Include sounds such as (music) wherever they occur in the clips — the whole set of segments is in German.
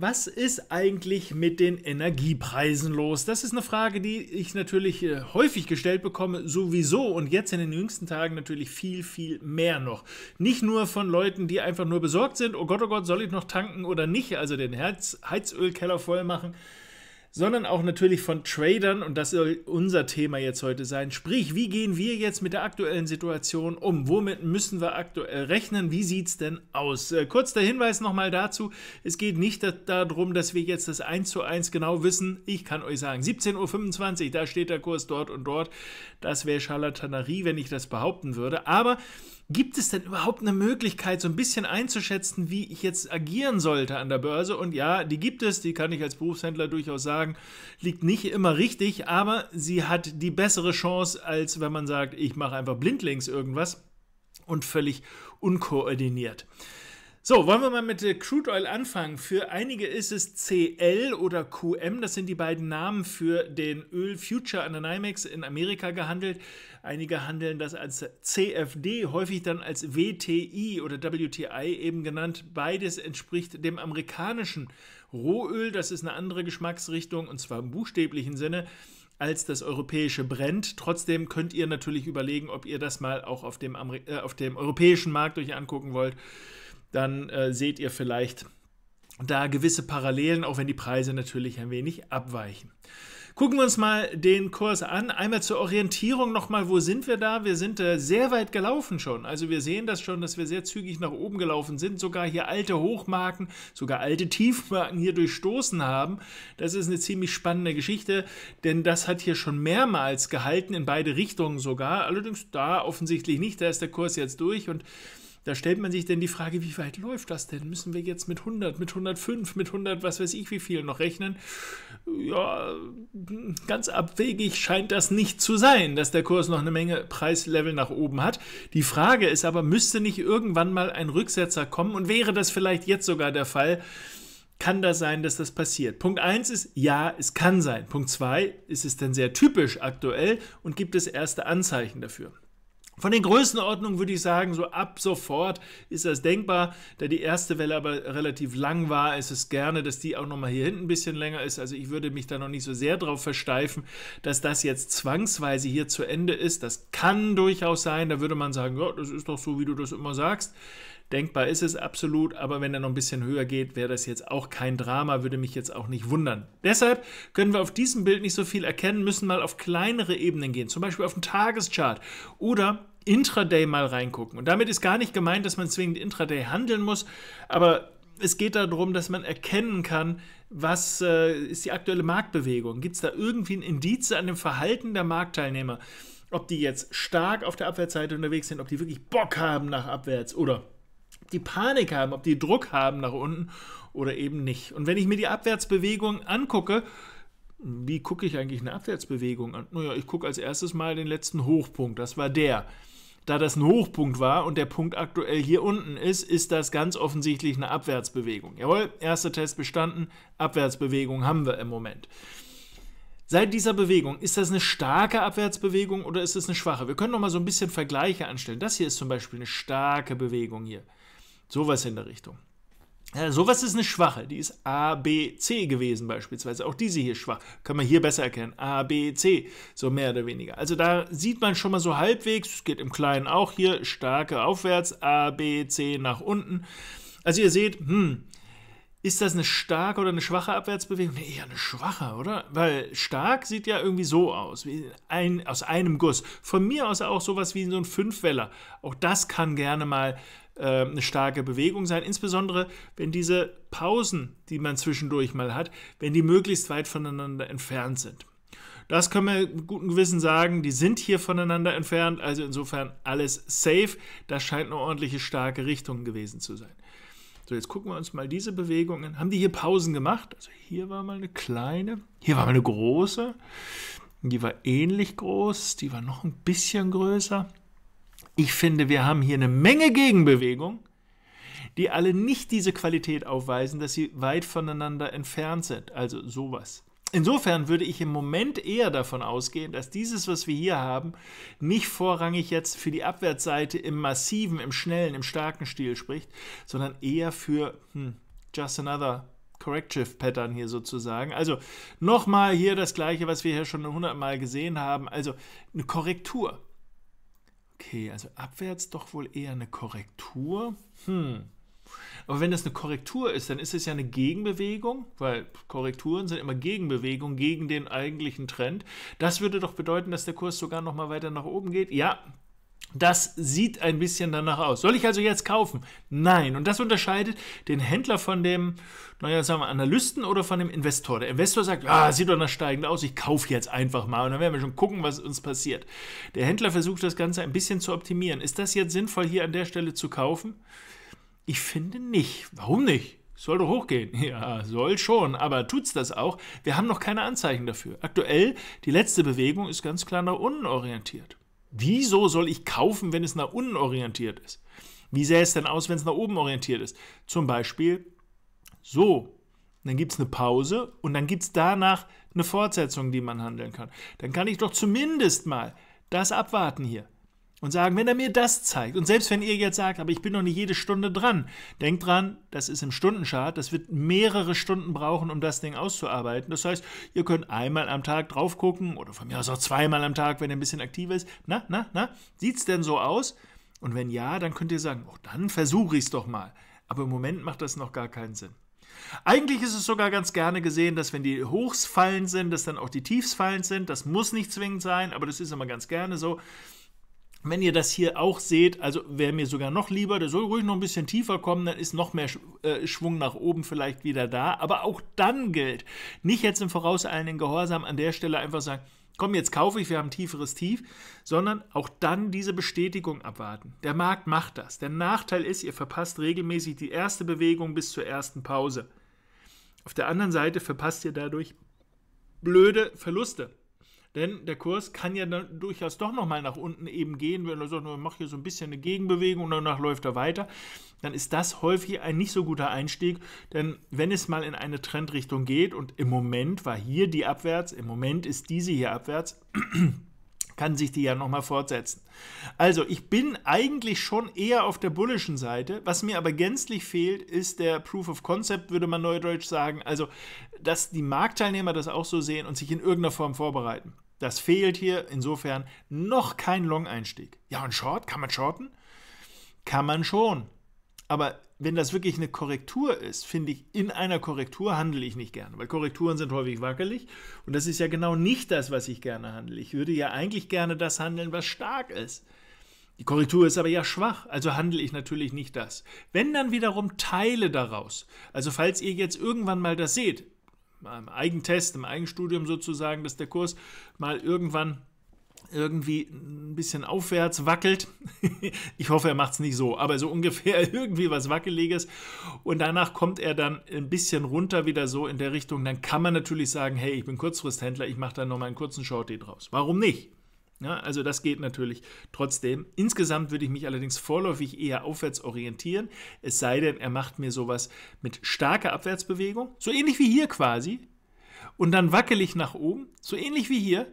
Was ist eigentlich mit den Energiepreisen los? Das ist eine Frage, die ich natürlich äh, häufig gestellt bekomme, sowieso und jetzt in den jüngsten Tagen natürlich viel, viel mehr noch. Nicht nur von Leuten, die einfach nur besorgt sind, oh Gott, oh Gott, soll ich noch tanken oder nicht, also den Heizölkeller voll machen sondern auch natürlich von Tradern und das soll unser Thema jetzt heute sein. Sprich, wie gehen wir jetzt mit der aktuellen Situation um? Womit müssen wir aktuell rechnen? Wie sieht es denn aus? Äh, kurz der Hinweis nochmal dazu, es geht nicht darum, dass wir jetzt das 1 zu 1 genau wissen. Ich kann euch sagen, 17.25 Uhr, da steht der Kurs dort und dort. Das wäre Charlatanerie, wenn ich das behaupten würde. Aber Gibt es denn überhaupt eine Möglichkeit, so ein bisschen einzuschätzen, wie ich jetzt agieren sollte an der Börse? Und ja, die gibt es, die kann ich als Berufshändler durchaus sagen, liegt nicht immer richtig, aber sie hat die bessere Chance, als wenn man sagt, ich mache einfach blindlings irgendwas und völlig unkoordiniert. So, wollen wir mal mit äh, Crude Oil anfangen. Für einige ist es CL oder QM, das sind die beiden Namen für den Öl Future an der NYMEX in Amerika gehandelt. Einige handeln das als CFD, häufig dann als WTI oder WTI eben genannt. Beides entspricht dem amerikanischen Rohöl, das ist eine andere Geschmacksrichtung und zwar im buchstäblichen Sinne als das europäische Brent. Trotzdem könnt ihr natürlich überlegen, ob ihr das mal auch auf dem, Ameri äh, auf dem europäischen Markt euch angucken wollt dann äh, seht ihr vielleicht da gewisse Parallelen, auch wenn die Preise natürlich ein wenig abweichen. Gucken wir uns mal den Kurs an. Einmal zur Orientierung nochmal, wo sind wir da? Wir sind äh, sehr weit gelaufen schon. Also wir sehen das schon, dass wir sehr zügig nach oben gelaufen sind, sogar hier alte Hochmarken, sogar alte Tiefmarken hier durchstoßen haben. Das ist eine ziemlich spannende Geschichte, denn das hat hier schon mehrmals gehalten, in beide Richtungen sogar. Allerdings da offensichtlich nicht, da ist der Kurs jetzt durch und da stellt man sich denn die Frage, wie weit läuft das denn? Müssen wir jetzt mit 100, mit 105, mit 100, was weiß ich, wie viel noch rechnen? Ja, ganz abwegig scheint das nicht zu sein, dass der Kurs noch eine Menge Preislevel nach oben hat. Die Frage ist aber, müsste nicht irgendwann mal ein Rücksetzer kommen und wäre das vielleicht jetzt sogar der Fall? kann das sein, dass das passiert? Punkt 1 ist, ja, es kann sein. Punkt 2, ist es denn sehr typisch aktuell und gibt es erste Anzeichen dafür? Von den Größenordnungen würde ich sagen, so ab sofort ist das denkbar. Da die erste Welle aber relativ lang war, ist es gerne, dass die auch nochmal hier hinten ein bisschen länger ist. Also ich würde mich da noch nicht so sehr drauf versteifen, dass das jetzt zwangsweise hier zu Ende ist. Das kann durchaus sein. Da würde man sagen, ja, das ist doch so, wie du das immer sagst. Denkbar ist es absolut, aber wenn er noch ein bisschen höher geht, wäre das jetzt auch kein Drama, würde mich jetzt auch nicht wundern. Deshalb können wir auf diesem Bild nicht so viel erkennen, müssen mal auf kleinere Ebenen gehen, zum Beispiel auf den Tageschart oder Intraday mal reingucken. Und damit ist gar nicht gemeint, dass man zwingend Intraday handeln muss, aber es geht darum, dass man erkennen kann, was äh, ist die aktuelle Marktbewegung. Gibt es da irgendwie ein Indiz an dem Verhalten der Marktteilnehmer? Ob die jetzt stark auf der Abwärtsseite unterwegs sind, ob die wirklich Bock haben nach abwärts oder die Panik haben, ob die Druck haben nach unten oder eben nicht. Und wenn ich mir die Abwärtsbewegung angucke, wie gucke ich eigentlich eine Abwärtsbewegung an? Naja, ich gucke als erstes mal den letzten Hochpunkt, das war der. Da das ein Hochpunkt war und der Punkt aktuell hier unten ist, ist das ganz offensichtlich eine Abwärtsbewegung. Jawohl, erster Test bestanden, Abwärtsbewegung haben wir im Moment. Seit dieser Bewegung, ist das eine starke Abwärtsbewegung oder ist es eine schwache? Wir können noch mal so ein bisschen Vergleiche anstellen. Das hier ist zum Beispiel eine starke Bewegung hier. Sowas in der Richtung. Ja, sowas ist eine schwache. Die ist A, B, C gewesen beispielsweise. Auch diese hier schwach. Kann man hier besser erkennen. A, B, C. So mehr oder weniger. Also da sieht man schon mal so halbwegs. Es geht im Kleinen auch hier. Starke aufwärts. A, B, C nach unten. Also ihr seht, hm, ist das eine starke oder eine schwache Abwärtsbewegung? Nee, eher eine schwache, oder? Weil stark sieht ja irgendwie so aus, wie ein, aus einem Guss. Von mir aus auch sowas wie so ein Fünfweller. Auch das kann gerne mal ähm, eine starke Bewegung sein. Insbesondere, wenn diese Pausen, die man zwischendurch mal hat, wenn die möglichst weit voneinander entfernt sind. Das können wir mit gutem Gewissen sagen. Die sind hier voneinander entfernt, also insofern alles safe. Das scheint eine ordentliche starke Richtung gewesen zu sein. So, jetzt gucken wir uns mal diese Bewegungen. Haben die hier Pausen gemacht? Also hier war mal eine kleine, hier war mal eine große. Die war ähnlich groß, die war noch ein bisschen größer. Ich finde, wir haben hier eine Menge Gegenbewegung, die alle nicht diese Qualität aufweisen, dass sie weit voneinander entfernt sind. Also sowas. Insofern würde ich im Moment eher davon ausgehen, dass dieses, was wir hier haben, nicht vorrangig jetzt für die Abwärtsseite im massiven, im schnellen, im starken Stil spricht, sondern eher für hm, just another Corrective Pattern hier sozusagen. Also nochmal hier das gleiche, was wir hier schon hundertmal gesehen haben. Also eine Korrektur. Okay, also abwärts doch wohl eher eine Korrektur. Hm. Aber wenn das eine Korrektur ist, dann ist es ja eine Gegenbewegung, weil Korrekturen sind immer Gegenbewegung gegen den eigentlichen Trend. Das würde doch bedeuten, dass der Kurs sogar noch mal weiter nach oben geht. Ja, das sieht ein bisschen danach aus. Soll ich also jetzt kaufen? Nein. Und das unterscheidet den Händler von dem, naja, sagen wir, Analysten oder von dem Investor. Der Investor sagt, ah, sieht doch nach steigend aus, ich kaufe jetzt einfach mal und dann werden wir schon gucken, was uns passiert. Der Händler versucht das Ganze ein bisschen zu optimieren. Ist das jetzt sinnvoll, hier an der Stelle zu kaufen? Ich finde nicht. Warum nicht? Soll doch hochgehen. (laughs) Ja, soll schon, aber tut's das auch? Wir haben noch keine Anzeichen dafür. Aktuell, die letzte Bewegung ist ganz klar nach unten orientiert. Wieso soll ich kaufen, wenn es nach unten orientiert ist? Wie sähe es denn aus, wenn es nach oben orientiert ist? Zum Beispiel so. Dann gibt es eine Pause und dann gibt es danach eine Fortsetzung, die man handeln kann. Dann kann ich doch zumindest mal das abwarten hier und sagen, wenn er mir das zeigt, und selbst wenn ihr jetzt sagt, aber ich bin noch nicht jede Stunde dran, denkt dran, das ist im Stundenchart, das wird mehrere Stunden brauchen, um das Ding auszuarbeiten. Das heißt, ihr könnt einmal am Tag drauf gucken oder von mir aus auch zweimal am Tag, wenn er ein bisschen aktiver ist. Na, na, na, sieht es denn so aus? Und wenn ja, dann könnt ihr sagen, oh, dann versuche ich es doch mal. Aber im Moment macht das noch gar keinen Sinn. Eigentlich ist es sogar ganz gerne gesehen, dass wenn die Hochs fallen sind, dass dann auch die Tiefs fallen sind. Das muss nicht zwingend sein, aber das ist immer ganz gerne so. Wenn ihr das hier auch seht, also wäre mir sogar noch lieber, der soll ruhig noch ein bisschen tiefer kommen, dann ist noch mehr äh, Schwung nach oben vielleicht wieder da. Aber auch dann gilt, nicht jetzt im vorauseilenden Gehorsam an der Stelle einfach sagen, komm, jetzt kaufe ich, wir haben ein tieferes Tief, sondern auch dann diese Bestätigung abwarten. Der Markt macht das. Der Nachteil ist, ihr verpasst regelmäßig die erste Bewegung bis zur ersten Pause. Auf der anderen Seite verpasst ihr dadurch blöde Verluste. Denn der Kurs kann ja dann durchaus doch nochmal nach unten eben gehen, wenn er sagt, ich mache hier so ein bisschen eine Gegenbewegung und danach läuft er weiter. Dann ist das häufig ein nicht so guter Einstieg, denn wenn es mal in eine Trendrichtung geht und im Moment war hier die abwärts, im Moment ist diese hier abwärts, kann sich die ja nochmal fortsetzen. Also, ich bin eigentlich schon eher auf der bullischen Seite. Was mir aber gänzlich fehlt, ist der Proof of Concept, würde man neudeutsch sagen. Also, dass die Marktteilnehmer das auch so sehen und sich in irgendeiner Form vorbereiten. Das fehlt hier insofern noch kein Long-Einstieg. Ja, und Short? Kann man shorten? Kann man schon. Aber wenn das wirklich eine Korrektur ist, finde ich, in einer Korrektur handle ich nicht gerne, weil Korrekturen sind häufig wackelig und das ist ja genau nicht das, was ich gerne handle. Ich würde ja eigentlich gerne das handeln, was stark ist. Die Korrektur ist aber ja schwach, also handle ich natürlich nicht das. Wenn dann wiederum Teile daraus, also falls ihr jetzt irgendwann mal das seht, im Eigentest, im Eigenstudium sozusagen, dass der Kurs mal irgendwann irgendwie ein bisschen aufwärts wackelt. (laughs) ich hoffe, er macht es nicht so, aber so ungefähr (laughs) irgendwie was Wackeliges. Und danach kommt er dann ein bisschen runter wieder so in der Richtung. Dann kann man natürlich sagen, hey, ich bin Kurzfristhändler, ich mache da nochmal einen kurzen Shorty draus. Warum nicht? Ja, also das geht natürlich trotzdem. Insgesamt würde ich mich allerdings vorläufig eher aufwärts orientieren, es sei denn, er macht mir sowas mit starker Abwärtsbewegung, so ähnlich wie hier quasi, und dann wackel ich nach oben, so ähnlich wie hier,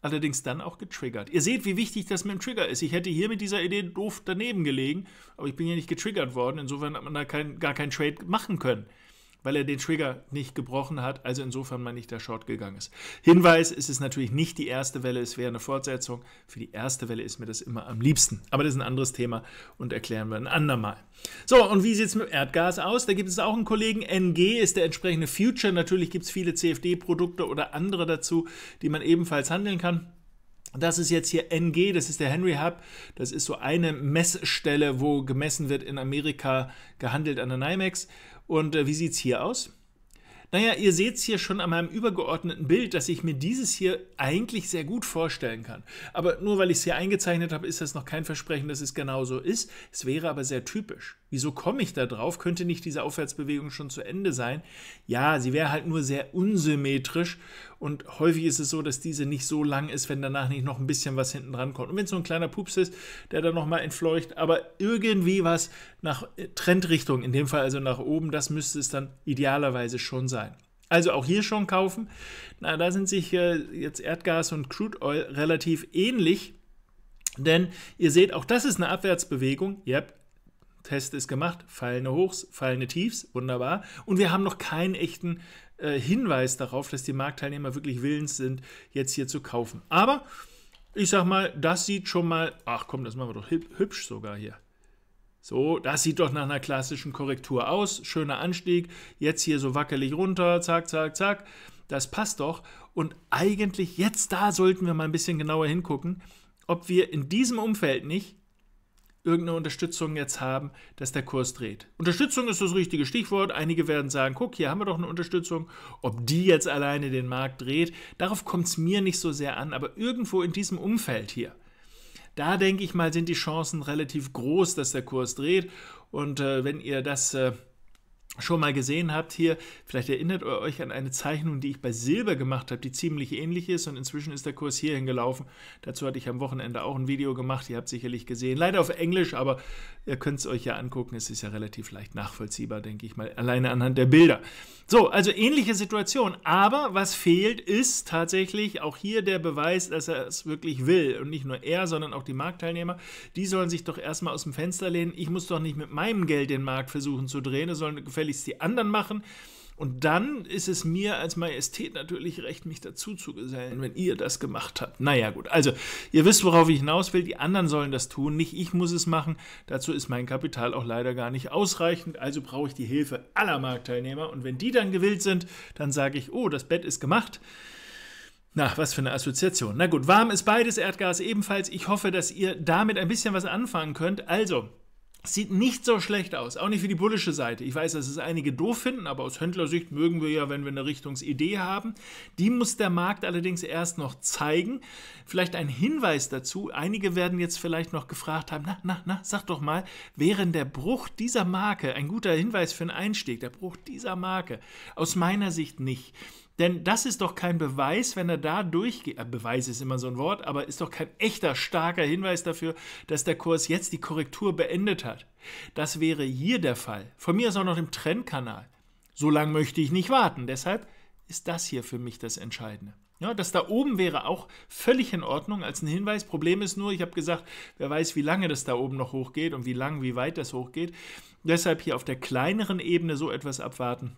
allerdings dann auch getriggert. Ihr seht, wie wichtig das mit dem Trigger ist. Ich hätte hier mit dieser Idee doof daneben gelegen, aber ich bin ja nicht getriggert worden. Insofern hat man da kein, gar keinen Trade machen können weil er den Trigger nicht gebrochen hat, also insofern man nicht der Short gegangen ist. Hinweis, es ist natürlich nicht die erste Welle, es wäre eine Fortsetzung. Für die erste Welle ist mir das immer am liebsten. Aber das ist ein anderes Thema und erklären wir ein andermal. So, und wie sieht es mit Erdgas aus? Da gibt es auch einen Kollegen, NG ist der entsprechende Future. Natürlich gibt es viele CFD-Produkte oder andere dazu, die man ebenfalls handeln kann. Das ist jetzt hier NG, das ist der Henry Hub. Das ist so eine Messstelle, wo gemessen wird in Amerika, gehandelt an der NYMEX. Und äh, wie sieht es hier aus? Naja, ihr seht es hier schon an meinem übergeordneten Bild, dass ich mir dieses hier eigentlich sehr gut vorstellen kann. Aber nur weil ich es hier eingezeichnet habe, ist das noch kein Versprechen, dass es genau so ist. Es wäre aber sehr typisch. Wieso komme ich da drauf? Könnte nicht diese Aufwärtsbewegung schon zu Ende sein? Ja, sie wäre halt nur sehr unsymmetrisch und häufig ist es so, dass diese nicht so lang ist, wenn danach nicht noch ein bisschen was hinten dran kommt. Und wenn es so ein kleiner Pups ist, der dann nochmal entfleucht, aber irgendwie was nach äh, Trendrichtung, in dem Fall also nach oben, das müsste es dann idealerweise schon sein. Also auch hier schon kaufen. Na, da sind sich äh, jetzt Erdgas und Crude Oil relativ ähnlich. Denn ihr seht, auch das ist eine Abwärtsbewegung. Yep, Test ist gemacht, fallende Hochs, fallende Tiefs, wunderbar. Und wir haben noch keinen echten äh, Hinweis darauf, dass die Marktteilnehmer wirklich willens sind, jetzt hier zu kaufen. Aber ich sag mal, das sieht schon mal, ach komm, das machen wir doch hübsch sogar hier. So, das sieht doch nach einer klassischen Korrektur aus. Schöner Anstieg, jetzt hier so wackelig runter, zack, zack, zack. Das passt doch. Und eigentlich jetzt da sollten wir mal ein bisschen genauer hingucken, ob wir in diesem Umfeld nicht irgendeine Unterstützung jetzt haben, dass der Kurs dreht. Unterstützung ist das richtige Stichwort. Einige werden sagen, guck, hier haben wir doch eine Unterstützung. Ob die jetzt alleine den Markt dreht, darauf kommt es mir nicht so sehr an, aber irgendwo in diesem Umfeld hier. Da denke ich mal, sind die Chancen relativ groß, dass der Kurs dreht. Und äh, wenn ihr das äh, schon mal gesehen habt hier, vielleicht erinnert ihr euch an eine Zeichnung, die ich bei Silber gemacht habe, die ziemlich ähnlich ist und inzwischen ist der Kurs hierhin gelaufen. Dazu hatte ich am Wochenende auch ein Video gemacht, ihr habt sicherlich gesehen. Leider auf Englisch, aber Ihr könnt es euch ja angucken, es ist ja relativ leicht nachvollziehbar, denke ich mal, alleine anhand der Bilder. So, also ähnliche Situation, aber was fehlt, ist tatsächlich auch hier der Beweis, dass er es wirklich will. Und nicht nur er, sondern auch die Marktteilnehmer. Die sollen sich doch erstmal aus dem Fenster lehnen. Ich muss doch nicht mit meinem Geld den Markt versuchen zu drehen, das sollen gefälligst die anderen machen. Und dann ist es mir als Majestät natürlich recht, mich dazu zu gesellen, wenn ihr das gemacht habt. Naja, gut. Also, ihr wisst, worauf ich hinaus will. Die anderen sollen das tun, nicht ich muss es machen. Dazu ist mein Kapital auch leider gar nicht ausreichend. Also brauche ich die Hilfe aller Marktteilnehmer. Und wenn die dann gewillt sind, dann sage ich, oh, das Bett ist gemacht. Na, was für eine Assoziation. Na gut, warm ist beides, Erdgas ebenfalls. Ich hoffe, dass ihr damit ein bisschen was anfangen könnt. Also, Sieht nicht so schlecht aus, auch nicht für die bullische Seite. Ich weiß, dass es einige doof finden, aber aus Händlersicht mögen wir ja, wenn wir eine Richtungsidee haben. Die muss der Markt allerdings erst noch zeigen. Vielleicht ein Hinweis dazu. Einige werden jetzt vielleicht noch gefragt haben, na, na, na, sag doch mal, wäre der Bruch dieser Marke ein guter Hinweis für einen Einstieg? Der Bruch dieser Marke? Aus meiner Sicht nicht. Denn das ist doch kein Beweis, wenn er da durchgeht. Äh, Beweis ist immer so ein Wort, aber ist doch kein echter starker Hinweis dafür, dass der Kurs jetzt die Korrektur beendet hat. Das wäre hier der Fall. Von mir ist auch noch im Trendkanal. So lange möchte ich nicht warten. Deshalb ist das hier für mich das Entscheidende. Ja, das da oben wäre auch völlig in Ordnung als ein Hinweis. Problem ist nur, ich habe gesagt, wer weiß, wie lange das da oben noch hochgeht und wie lang, wie weit das hochgeht. Deshalb hier auf der kleineren Ebene so etwas abwarten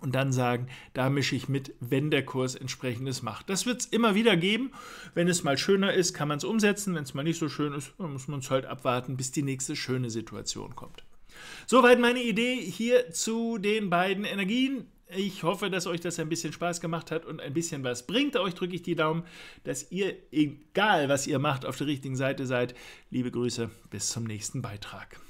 und dann sagen, da mische ich mit, wenn der Kurs entsprechendes macht. Das wird es immer wieder geben. Wenn es mal schöner ist, kann man es umsetzen. Wenn es mal nicht so schön ist, dann muss man es halt abwarten, bis die nächste schöne Situation kommt. Soweit meine Idee hier zu den beiden Energien. Ich hoffe, dass euch das ein bisschen Spaß gemacht hat und ein bisschen was bringt. Euch drücke ich die Daumen, dass ihr, egal was ihr macht, auf der richtigen Seite seid. Liebe Grüße, bis zum nächsten Beitrag.